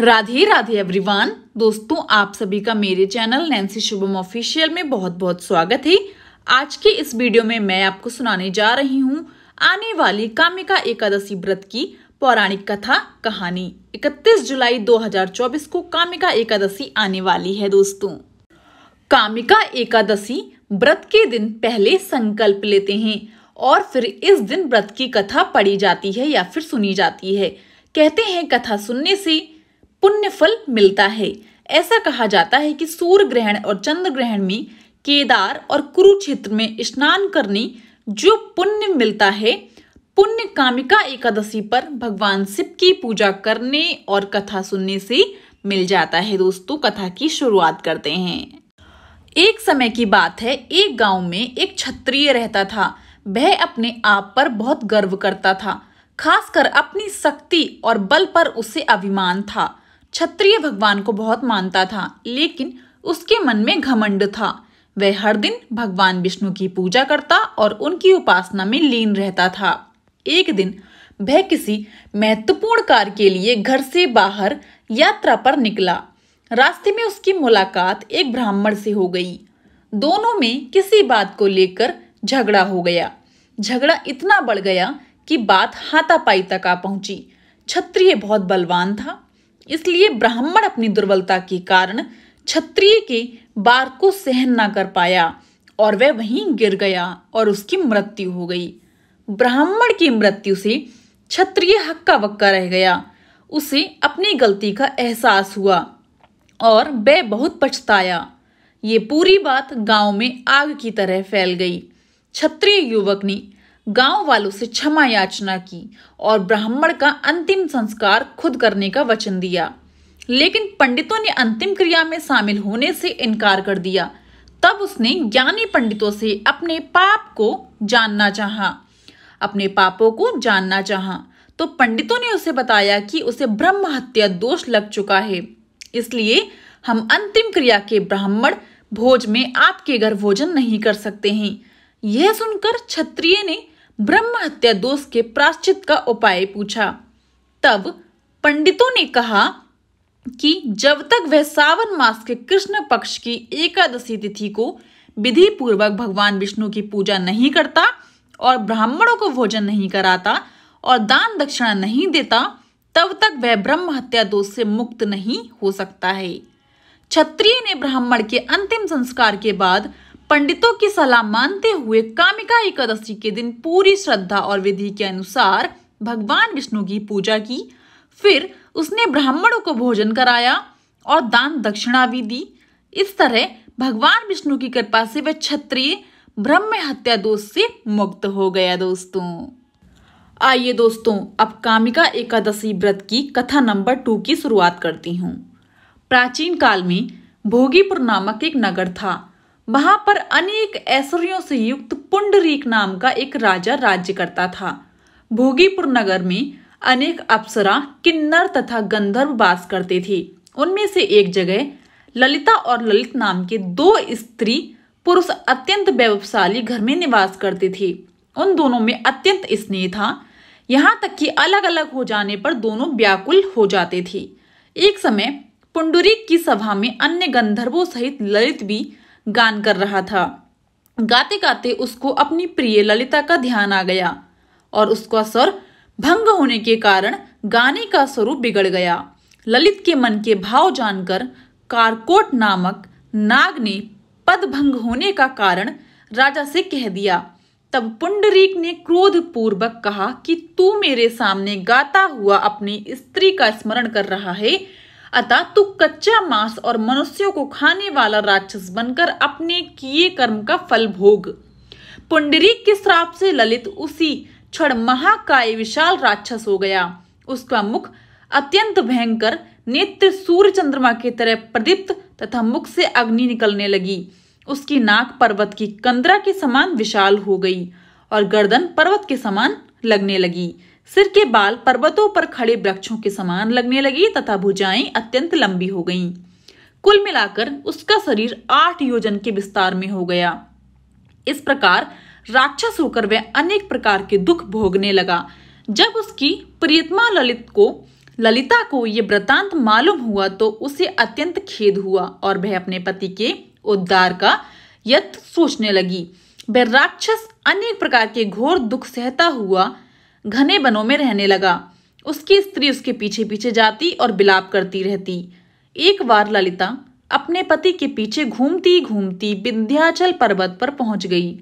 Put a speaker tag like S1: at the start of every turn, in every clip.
S1: Radhe Radhe everyone दोस्तों आप सभी का मेरे चैनल नैन्सी शुभम ऑफिशियल में बहुत बहुत स्वागत है आज के इस वीडियो में मैं आपको सुनाने जा रही हूँ आने वाली कामिका एकादशी व्रत की पौराणिक कथा कहानी 31 जुलाई 2024 को कामिका एकादशी आने वाली है दोस्तों कामिका एकादशी व्रत के दिन पहले संकल्प लेते हैं और फिर इस दिन व्रत की कथा पढ़ी जाती है या फिर सुनी जाती है कहते हैं कथा सुनने से पुण्य फल मिलता है ऐसा कहा जाता है कि सूर्य ग्रहण और चंद्र ग्रहण में केदार और कुरुक्षेत्र में स्नान करने जो पुण्य मिलता है पुण्य कामिका एकादशी पर भगवान शिव की पूजा करने और कथा सुनने से मिल जाता है दोस्तों कथा की शुरुआत करते हैं एक समय की बात है एक गांव में एक क्षत्रिय रहता था वह अपने आप पर बहुत गर्व करता था खासकर अपनी शक्ति और बल पर उसे अभिमान था क्षत्रिय भगवान को बहुत मानता था लेकिन उसके मन में घमंड था वह हर दिन भगवान विष्णु की पूजा करता और उनकी उपासना में लीन रहता था एक दिन वह किसी महत्वपूर्ण कार्य के लिए घर से बाहर यात्रा पर निकला रास्ते में उसकी मुलाकात एक ब्राह्मण से हो गई दोनों में किसी बात को लेकर झगड़ा हो गया झगड़ा इतना बढ़ गया कि बात हाथापाई तक आ पहुंची क्षत्रिय बहुत बलवान था इसलिए ब्राह्मण अपनी दुर्बलता के कारण क्षत्रिय के बार को सहन न कर पाया और वह वहीं गिर गया और उसकी मृत्यु हो गई ब्राह्मण की मृत्यु से क्षत्रिय हक्का बक्का रह गया उसे अपनी गलती का एहसास हुआ और वह बहुत पछताया ये पूरी बात गांव में आग की तरह फैल गई क्षत्रिय युवक ने गांव वालों से क्षमा याचना की और ब्राह्मण का अंतिम संस्कार खुद करने का वचन दिया लेकिन पंडितों ने अंतिम क्रिया में शामिल होने से इनकार कर दिया तब उसने ज्ञानी पंडितों से अपने पाप को जानना चाहा अपने पापों को जानना चाहा तो पंडितों ने उसे बताया कि उसे ब्रह्म हत्या दोष लग चुका है इसलिए हम अंतिम क्रिया के ब्राह्मण भोज में आपके घर भोजन नहीं कर सकते हैं यह सुनकर क्षत्रिय ने ब्रह्म हत्या दोष के प्राश्चित का उपाय पूछा तब पंडितों ने कहा कि जब तक वह सावन मास के कृष्ण पक्ष की एकादशी तिथि को विधि पूर्वक भगवान विष्णु की पूजा नहीं करता और ब्राह्मणों को भोजन नहीं कराता और दान दक्षिणा नहीं देता तब तक वह ब्रह्म हत्या दोष से मुक्त नहीं हो सकता है क्षत्रिय ने ब्राह्मण के अंतिम संस्कार के बाद पंडितों की सलाह मानते हुए कामिका एकादशी के दिन पूरी श्रद्धा और विधि के अनुसार भगवान विष्णु की पूजा की फिर उसने ब्राह्मणों को भोजन कराया और दान दक्षिणा भी दी इस तरह भगवान विष्णु की कृपा से वह क्षत्रिय ब्रह्म हत्या दोष से मुक्त हो गया दोस्तों आइए दोस्तों अब कामिका एकादशी व्रत की कथा नंबर टू की शुरुआत करती हूँ प्राचीन काल में भोगीपुर नामक एक नगर था वहां पर अनेक ऐश्वर्यों से युक्त पुंडरीक नाम का एक राजा राज्य करता था भोगीपुर नगर में अनेक अप्सरा किन्नर तथा गंधर्व वास करते थे उनमें से एक जगह ललिता और ललित नाम के दो स्त्री पुरुष अत्यंत व्यवसायी घर में निवास करते थे उन दोनों में अत्यंत स्नेह था यहाँ तक कि अलग अलग हो जाने पर दोनों व्याकुल हो जाते थे एक समय पुंडरीक की सभा में अन्य गंधर्वों सहित ललित भी गान कर रहा था गाते गाते उसको अपनी प्रिय ललिता का ध्यान आ गया और उसका स्वर भंग होने के कारण गाने का स्वरूप बिगड़ गया ललित के मन के भाव जानकर कारकोट नामक नाग ने पद भंग होने का कारण राजा से कह दिया तब पुंडरीक ने क्रोध पूर्वक कहा कि तू मेरे सामने गाता हुआ अपनी स्त्री का स्मरण कर रहा है अतः तू कच्चा मांस और मनुष्यों को खाने वाला राक्षस बनकर अपने किए कर्म का फल भोग पुंडरीक के श्राप से ललित उसी क्षण महाकाय विशाल राक्षस हो गया उसका मुख अत्यंत भयंकर नेत्र सूर्य चंद्रमा की तरह प्रदीप्त तथा मुख से अग्नि निकलने लगी उसकी नाक पर्वत की कंदरा के समान विशाल हो गई और गर्दन पर्वत के समान लगने लगी सिर के बाल पर्वतों पर खड़े वृक्षों के समान लगने लगी तथा भुजाएं अत्यंत लंबी हो गईं। कुल मिलाकर उसका शरीर आठ योजन के विस्तार में हो गया इस प्रकार राक्षस होकर वह अनेक प्रकार के दुख भोगने लगा जब उसकी प्रियतमा ललित को ललिता को ये वृतांत मालूम हुआ तो उसे अत्यंत खेद हुआ और वह अपने पति के उद्धार का यत्न सोचने लगी वह राक्षस अनेक प्रकार के घोर दुख सहता हुआ घने बनों में रहने लगा उसकी स्त्री उसके पीछे पीछे जाती और बिलाप करती रहती एक बार ललिता अपने पति के पीछे घूमती घूमती विंध्याचल पर्वत पर पहुंच गई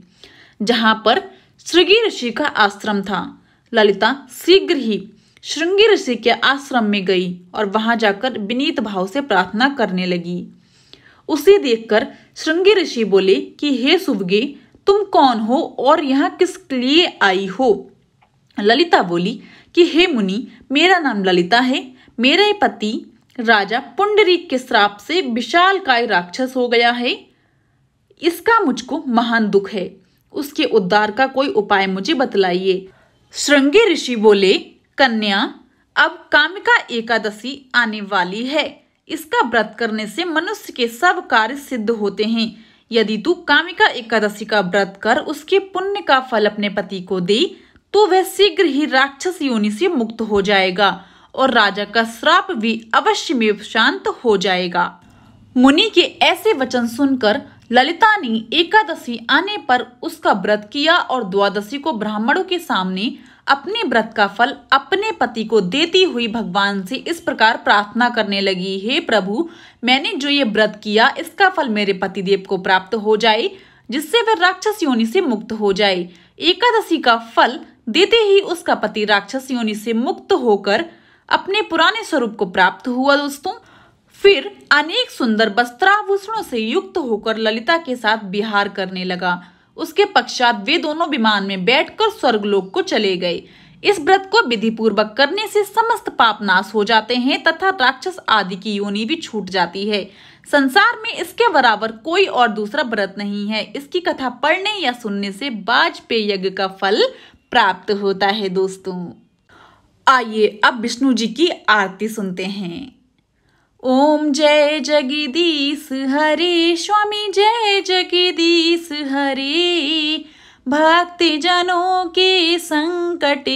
S1: जहां पर श्रृंगी ऋषि का आश्रम था ललिता शीघ्र ही श्रृंगी ऋषि के आश्रम में गई और वहां जाकर विनीत भाव से प्रार्थना करने लगी उसे देखकर श्रृंगी ऋषि बोले कि हे सुबगे तुम कौन हो और यहाँ किस लिए आई हो ललिता बोली कि हे मुनि मेरा नाम ललिता है मेरे पति राजा पुंडरीक के श्राप से विशाल काय राक्षस हो गया है इसका मुझको महान दुख है उसके उद्धार का कोई उपाय मुझे बतलाइए श्रृंगे ऋषि बोले कन्या अब कामिका एकादशी आने वाली है इसका व्रत करने से मनुष्य के सब कार्य सिद्ध होते हैं यदि तू कामिका एकादशी का व्रत कर उसके पुण्य का फल अपने पति को दे तो वह शीघ्र ही राक्षस योनि से मुक्त हो जाएगा और राजा का श्राप भी अवश्य में शांत हो जाएगा मुनि के ऐसे वचन सुनकर ललिता ने एकादशी आने पर उसका व्रत किया और द्वादशी को ब्राह्मणों के सामने अपने व्रत का फल अपने पति को देती हुई भगवान से इस प्रकार प्रार्थना करने लगी हे प्रभु मैंने जो ये व्रत किया इसका फल मेरे पतिदेव को प्राप्त हो जाए जिससे वह राक्षस योनि से मुक्त हो जाए एकादशी का फल देते ही उसका पति राक्षस योनि से मुक्त होकर अपने पुराने स्वरूप को प्राप्त हुआ दोस्तों फिर अनेक सुंदर वस्त्राभूषणों से युक्त होकर ललिता के साथ बिहार करने लगा उसके पश्चात वे दोनों विमान में बैठकर स्वर्गलोक को चले गए इस व्रत को विधि पूर्वक करने से समस्त पाप नाश हो जाते हैं तथा राक्षस आदि की योनि भी छूट जाती है संसार में इसके बराबर कोई और दूसरा व्रत नहीं है इसकी कथा पढ़ने या सुनने से बाजपेय यज्ञ का फल प्राप्त होता है दोस्तों आइए अब विष्णु जी की आरती सुनते हैं ओम जय जगदीश हरे स्वामी जय जगदीश हरे भक्ति जनों के संकट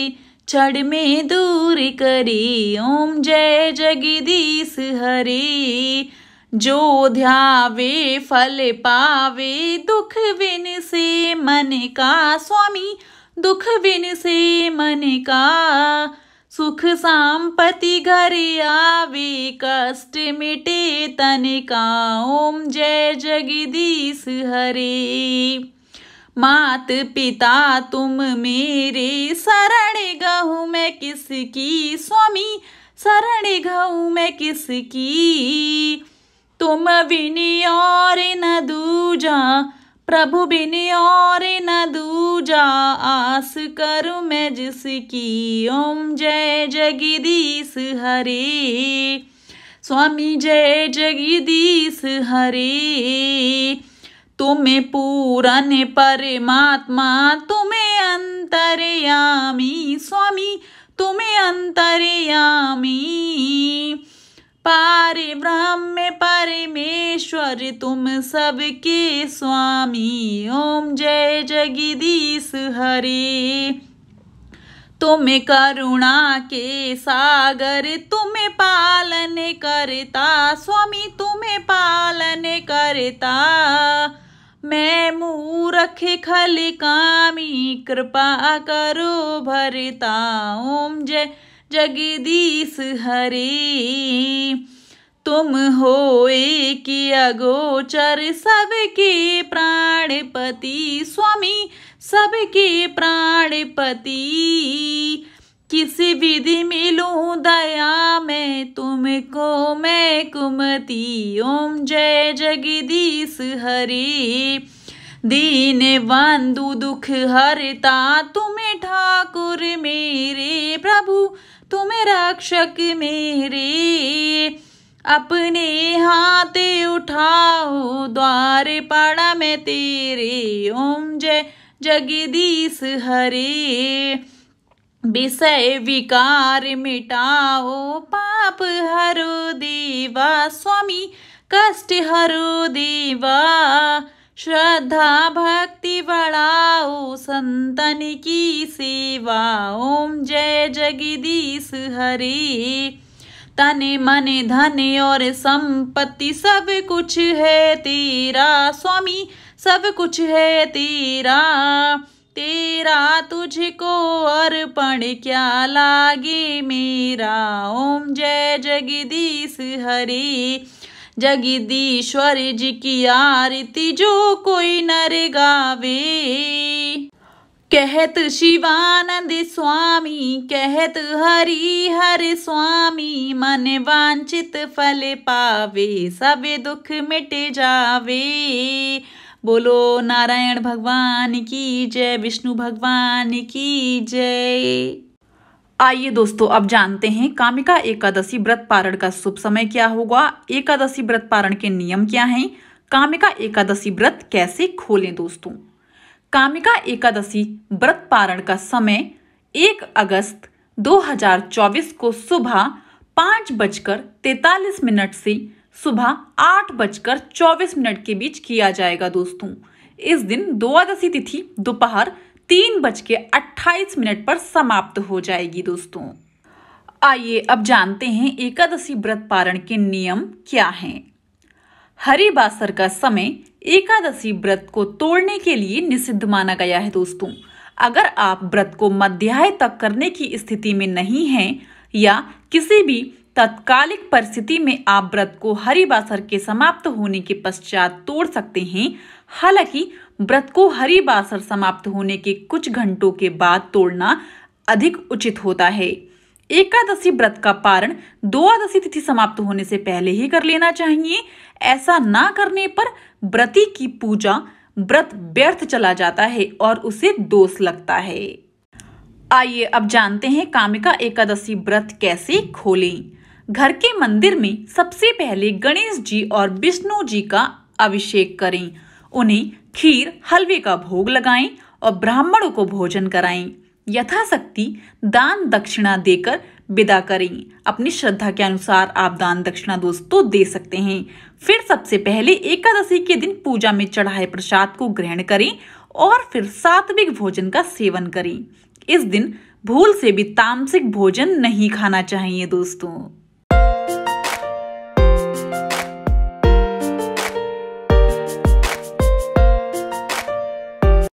S1: छड़ में दूर करी ओम जय जगदीश हरे जो ध्यावे फल पावे दुख विन से मन का स्वामी दुख बिन से मन का सुख सांपति घर आवे कष्ट मिटे तन का ओम जय जगदीश हरे मात पिता तुम मेरे शरण गहू मैं किसकी स्वामी शरण गहू मैं किसकी तुम बिन और न दूजा प्रभु बिनी और न दूजा आस करु मैं जिसकी ओम जय जगदीश हरे स्वामी जय जगदीश हरे तुम्हें पूरन परमात्मा तुम्हें अंतरयामी स्वामी तुम्हें अंतर्यामी पारे ब्रह्म परमेश्वर तुम सबके स्वामी ओम जय जगदीश हरे तुम करुणा के सागर तुम पालन करता स्वामी तुम्हें पालन करता मैं मूरख खल कामी कृपा करो भरता ओम जय जगदीश हरे तुम हो कि अगोचर सबके प्राणपति स्वामी सबके प्राणपति किस विधि मिलूं दया मैं तुमको मैं कुमती ओम जय जगदीश हरे दीन बंधु दुख हरता तुम ठाकुर मेरे प्रभु तुम रक्षक मेरे अपने हाथ उठाओ द्वार पड़ा मैं तेरे ओम जय जगदीश हरे विषय विकार मिटाओ पाप हरो देवा स्वामी कष्ट हरो देवा श्रद्धा भक्त भगवान की सेवा ओम जय जगदीश हरे तने मन धन और संपत्ति सब कुछ है तेरा स्वामी सब कुछ है तेरा तेरा तुझको अर्पण क्या लागे मेरा ओम जय जगदीश हरे जगदीश्वर जी की आरती जो कोई नर गावे कहत शिवानंद स्वामी कहत हरि हर स्वामी मन वांछित फल पावे सब दुख मिट जावे बोलो नारायण भगवान की जय विष्णु भगवान की जय आइए दोस्तों अब जानते हैं कामिका एकादशी व्रत पारण का शुभ समय क्या होगा एकादशी व्रत पारण के नियम क्या हैं कामिका एकादशी व्रत कैसे खोलें दोस्तों कामिका एकादशी व्रत पारण का समय एक अगस्त 2024 को सुबह पाँच बजकर तैतालीस मिनट से सुबह आठ बजकर चौबीस मिनट के बीच किया जाएगा दोस्तों इस दिन द्वादशी तिथि दोपहर तीन बज के अट्ठाईस मिनट पर समाप्त हो जाएगी दोस्तों आइए अब जानते हैं एकादशी व्रत पारण के नियम क्या हैं हरी बासर का समय एकादशी व्रत को तोड़ने के लिए निषिद्ध माना गया है दोस्तों अगर आप व्रत को मध्याह तक करने की स्थिति में नहीं हैं या किसी भी तत्कालिक परिस्थिति में आप व्रत को हरिबासर के समाप्त होने के पश्चात तोड़ सकते हैं हालांकि व्रत को हरिबासर समाप्त होने के कुछ घंटों के बाद तोड़ना अधिक उचित होता है एकादशी व्रत का पारण द्वादशी तिथि समाप्त होने से पहले ही कर लेना चाहिए ऐसा ना करने पर व्रती की पूजा व्रत व्यर्थ चला जाता है और उसे दोष लगता है आइए अब जानते हैं कामिका एकादशी व्रत कैसे खोलें घर के मंदिर में सबसे पहले गणेश जी और विष्णु जी का अभिषेक करें उन्हें खीर हलवे का भोग लगाएं और ब्राह्मणों को भोजन कराएं यथाशक्ति दान दक्षिणा देकर विदा करें अपनी श्रद्धा के अनुसार आप दान दक्षिणा दोस्तों दे सकते हैं फिर सबसे पहले एकादशी के दिन पूजा में चढ़ाए प्रसाद को ग्रहण करें और फिर सात्विक भोजन का सेवन करें इस दिन भूल से भी तामसिक भोजन नहीं खाना चाहिए दोस्तों